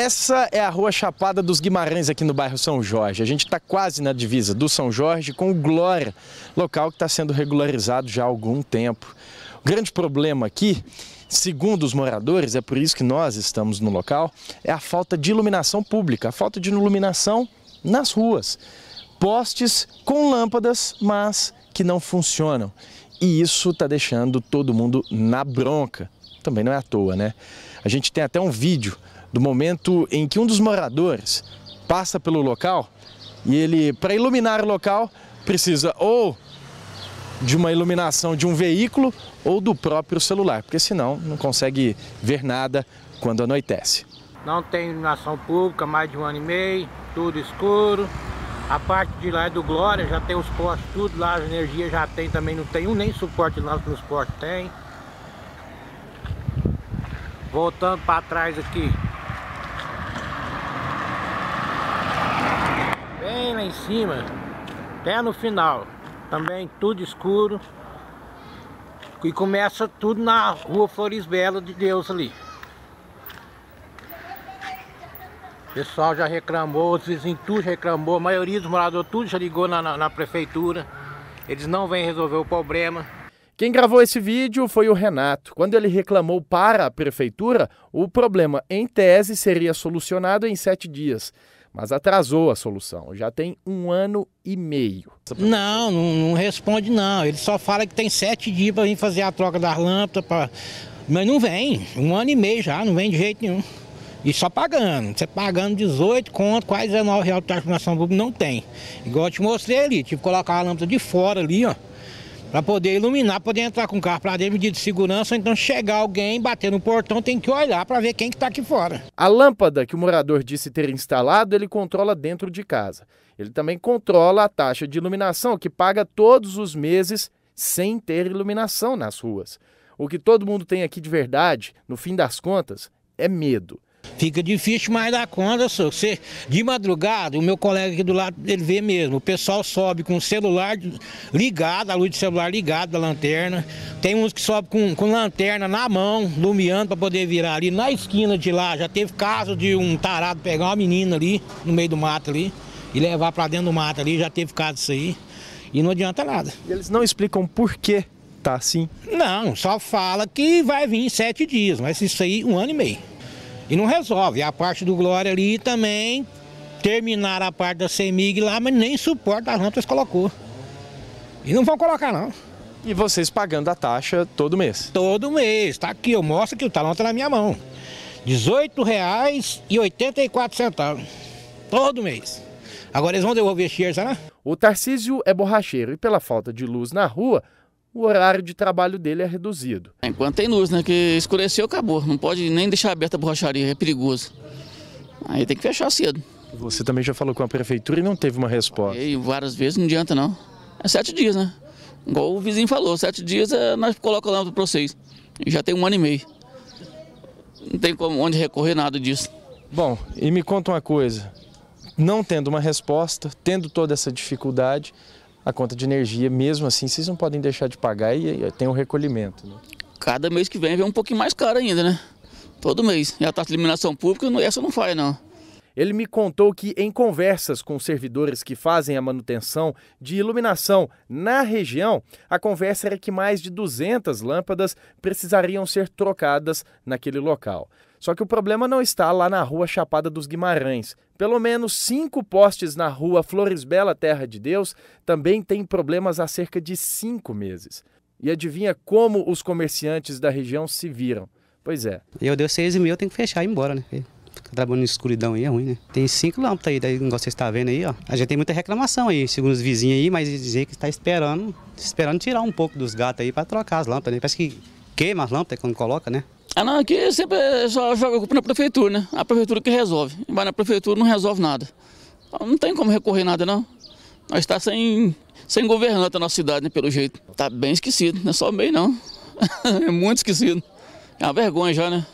Essa é a rua Chapada dos Guimarães, aqui no bairro São Jorge. A gente está quase na divisa do São Jorge com o Glória, local que está sendo regularizado já há algum tempo. O grande problema aqui, segundo os moradores, é por isso que nós estamos no local, é a falta de iluminação pública, a falta de iluminação nas ruas. Postes com lâmpadas, mas que não funcionam. E isso está deixando todo mundo na bronca. Também não é à toa, né? A gente tem até um vídeo do momento em que um dos moradores passa pelo local e ele, para iluminar o local, precisa ou de uma iluminação de um veículo ou do próprio celular, porque senão não consegue ver nada quando anoitece. Não tem iluminação pública, mais de um ano e meio, tudo escuro. A parte de lá é do Glória, já tem os postes, tudo lá, a energia já tem também, não tem um nem suporte lá nos postos tem. Voltando para trás aqui, cima até no final. Também tudo escuro. E começa tudo na rua Flores Bela de Deus ali. O pessoal já reclamou, os vizinhos tudo reclamou, a maioria dos moradores tudo já ligou na, na, na prefeitura. Eles não vêm resolver o problema. Quem gravou esse vídeo foi o Renato. Quando ele reclamou para a prefeitura, o problema, em tese, seria solucionado em sete dias mas atrasou a solução. Já tem um ano e meio. Não, não, não responde não. Ele só fala que tem sete dias para vir fazer a troca das lâmpadas, pra... mas não vem. Um ano e meio já, não vem de jeito nenhum. E só pagando. Você pagando 18 conto, quase 19 reais de transformação pública, não tem. Igual eu te mostrei ali, tive que colocar a lâmpada de fora ali, ó. Para poder iluminar, poder entrar com o carro para dentro, medida de segurança, ou então chegar alguém, bater no portão, tem que olhar para ver quem que está aqui fora. A lâmpada que o morador disse ter instalado, ele controla dentro de casa. Ele também controla a taxa de iluminação, que paga todos os meses sem ter iluminação nas ruas. O que todo mundo tem aqui de verdade, no fim das contas, é medo. Fica difícil, mas da conta, senhor. Você, de madrugada, o meu colega aqui do lado, ele vê mesmo. O pessoal sobe com o celular ligado, a luz do celular ligada da lanterna. Tem uns que sobem com, com lanterna na mão, lumiando para poder virar ali. Na esquina de lá, já teve caso de um tarado pegar uma menina ali, no meio do mato ali, e levar para dentro do mato ali. Já teve caso disso aí. E não adianta nada. E eles não explicam por que tá assim? Não, só fala que vai vir em sete dias, mas isso aí um ano e meio. E não resolve. A parte do Glória ali também terminaram a parte da CEMIG lá, mas nem suporte da Rampas colocou. E não vão colocar, não. E vocês pagando a taxa todo mês? Todo mês. tá aqui, eu mostro que o talão tá na minha mão. R$ 18,84. Todo mês. Agora eles vão devolver cheiro, né O Tarcísio é borracheiro e pela falta de luz na rua, o horário de trabalho dele é reduzido. É, enquanto tem luz, né? Que escureceu, acabou. Não pode nem deixar aberta a borracharia, é perigoso. Aí tem que fechar cedo. Você também já falou com a prefeitura e não teve uma resposta. E várias vezes não adianta, não. É sete dias, né? Igual o vizinho falou, sete dias é, nós colocamos lá para vocês. E já tem um ano e meio. Não tem como, onde recorrer nada disso. Bom, e me conta uma coisa. Não tendo uma resposta, tendo toda essa dificuldade, a conta de energia, mesmo assim, vocês não podem deixar de pagar e tem o um recolhimento. Né? Cada mês que vem vem um pouquinho mais caro ainda, né? Todo mês. E a taxa de iluminação pública, essa não faz, não. Ele me contou que, em conversas com servidores que fazem a manutenção de iluminação na região, a conversa era que mais de 200 lâmpadas precisariam ser trocadas naquele local. Só que o problema não está lá na rua Chapada dos Guimarães. Pelo menos cinco postes na rua Flores Bela Terra de Deus também têm problemas há cerca de cinco meses. E adivinha como os comerciantes da região se viram? Pois é. Eu deu 6 mil, eu tenho que fechar e ir embora, né? Tá trabalhando em escuridão aí é ruim, né? Tem cinco lâmpadas aí, daí, igual você está vendo aí, ó. A gente tem muita reclamação aí, segundo os vizinhos aí, mas dizer que está esperando, esperando tirar um pouco dos gatos aí para trocar as lâmpadas, né? Parece que queima as lâmpadas quando coloca, né? Ah, não, aqui sempre é só joga a culpa na prefeitura, né? A prefeitura que resolve. Vai na prefeitura não resolve nada. Então, não tem como recorrer nada, não. Nós está sem, sem governante a nossa cidade, né, pelo jeito. Tá bem esquecido, não é só bem não. é muito esquecido. É uma vergonha já, né?